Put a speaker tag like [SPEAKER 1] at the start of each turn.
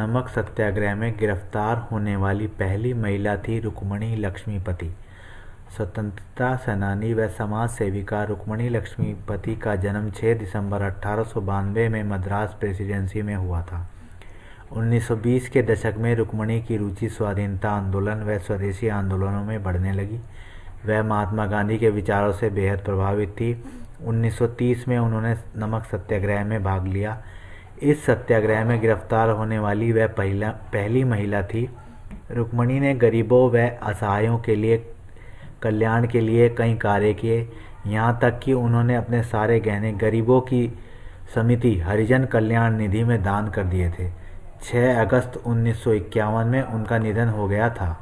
[SPEAKER 1] नमक सत्याग्रह में गिरफ्तार होने वाली पहली महिला थी रुक्मणी लक्ष्मीपति। स्वतंत्रता सेनानी व समाज सेविका रुक्मणी लक्ष्मीपति का जन्म छह दिसंबर अठारह में मद्रास प्रेसिडेंसी में हुआ था। 1920 के दशक में रुक्मणी की रुचि स्वाधीनता आंदोलन व स्वदेशी आंदोलनों में बढ़ने लगी। वह महात्मा गांधी के विचारों से बेहद प्रभावित थी 1930 में उन्होंने नमक सत्याग्रह में भाग लिया। इस सत्याग्रह में गिरफ्तार होने वाली वह पहला पहली महिला थी रुक्मणी ने गरीबों व असहायों के लिए कल्याण के लिए कई कार्य किए यहाँ तक कि उन्होंने अपने सारे गहने गरीबों की समिति हरिजन कल्याण निधि में दान कर दिए थे 6 अगस्त उन्नीस में उनका निधन हो गया था